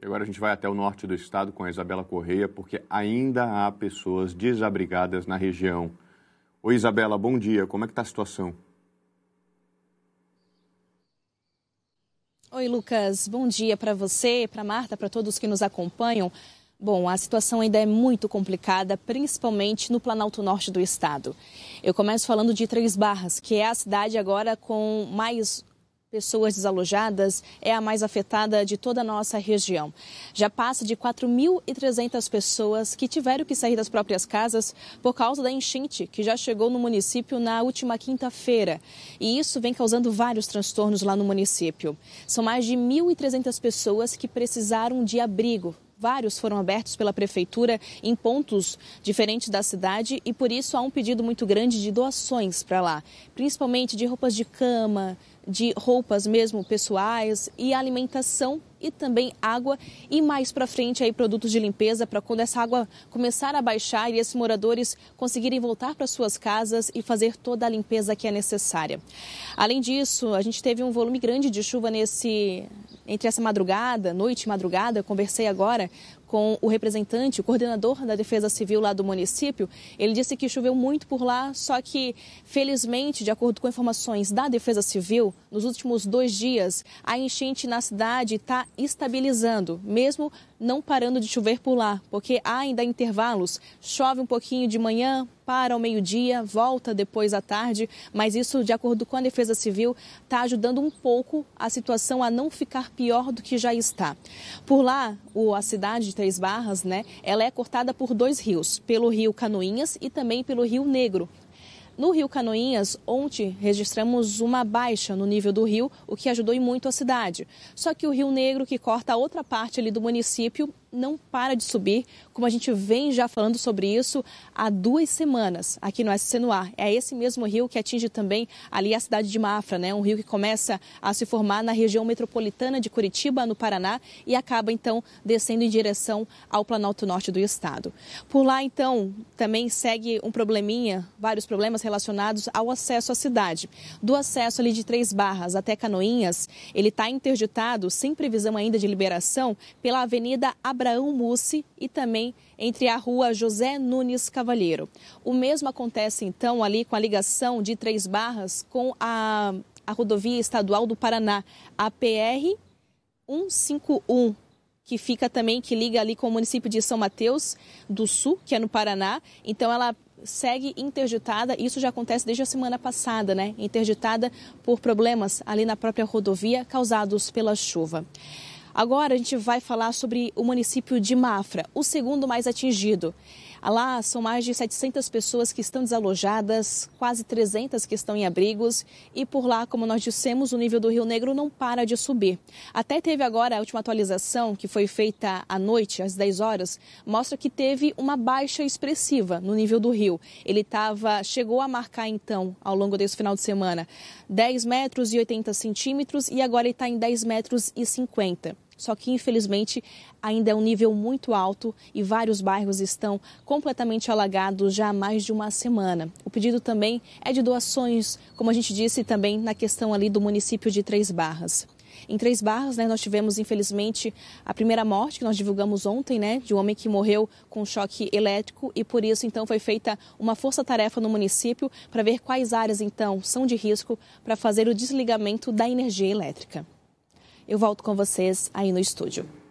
Agora a gente vai até o norte do estado com a Isabela Correia, porque ainda há pessoas desabrigadas na região. Oi, Isabela, bom dia. Como é que está a situação? Oi, Lucas. Bom dia para você, para Marta, para todos que nos acompanham. Bom, a situação ainda é muito complicada, principalmente no Planalto Norte do estado. Eu começo falando de Três Barras, que é a cidade agora com mais pessoas desalojadas é a mais afetada de toda a nossa região. Já passa de 4.300 pessoas que tiveram que sair das próprias casas por causa da enchente que já chegou no município na última quinta-feira. E isso vem causando vários transtornos lá no município. São mais de 1.300 pessoas que precisaram de abrigo Vários foram abertos pela prefeitura em pontos diferentes da cidade e por isso há um pedido muito grande de doações para lá, principalmente de roupas de cama, de roupas mesmo pessoais e alimentação e também água e mais para frente aí produtos de limpeza para quando essa água começar a baixar e esses moradores conseguirem voltar para suas casas e fazer toda a limpeza que é necessária. Além disso, a gente teve um volume grande de chuva nesse entre essa madrugada, noite e madrugada, conversei agora com o representante, o coordenador da Defesa Civil lá do município. Ele disse que choveu muito por lá, só que, felizmente, de acordo com informações da Defesa Civil, nos últimos dois dias, a enchente na cidade está estabilizando, mesmo não parando de chover por lá, porque há ainda intervalos. Chove um pouquinho de manhã, para ao meio-dia, volta depois à tarde, mas isso, de acordo com a Defesa Civil, está ajudando um pouco a situação a não ficar pior do que já está. Por lá, a cidade Três Barras, né, ela é cortada por dois rios, pelo rio Canoinhas e também pelo rio Negro. No rio Canoinhas, ontem registramos uma baixa no nível do rio, o que ajudou muito a cidade. Só que o rio Negro, que corta a outra parte ali do município, não para de subir, como a gente vem já falando sobre isso há duas semanas aqui no SC É esse mesmo rio que atinge também ali a cidade de Mafra, né? Um rio que começa a se formar na região metropolitana de Curitiba, no Paraná, e acaba então descendo em direção ao Planalto Norte do estado. Por lá, então, também segue um probleminha, vários problemas relacionados ao acesso à cidade. Do acesso ali de Três Barras até Canoinhas, ele está interditado, sem previsão ainda de liberação, pela Avenida Ab Abraão Mussi e também entre a rua José Nunes Cavalheiro. O mesmo acontece então ali com a ligação de Três Barras com a, a rodovia estadual do Paraná, a PR 151 que fica também, que liga ali com o município de São Mateus do Sul, que é no Paraná. Então ela segue interditada, isso já acontece desde a semana passada, né? Interditada por problemas ali na própria rodovia causados pela chuva. Agora a gente vai falar sobre o município de Mafra, o segundo mais atingido. Lá são mais de 700 pessoas que estão desalojadas, quase 300 que estão em abrigos. E por lá, como nós dissemos, o nível do Rio Negro não para de subir. Até teve agora a última atualização, que foi feita à noite, às 10 horas, mostra que teve uma baixa expressiva no nível do rio. Ele tava, chegou a marcar, então, ao longo desse final de semana, 10 metros e 80 centímetros e agora ele está em 10 metros e 50. Só que, infelizmente, ainda é um nível muito alto e vários bairros estão completamente alagados já há mais de uma semana. O pedido também é de doações, como a gente disse também na questão ali do município de Três Barras. Em Três Barras, né, nós tivemos, infelizmente, a primeira morte que nós divulgamos ontem, né, de um homem que morreu com choque elétrico e por isso, então, foi feita uma força-tarefa no município para ver quais áreas, então, são de risco para fazer o desligamento da energia elétrica. Eu volto com vocês aí no estúdio.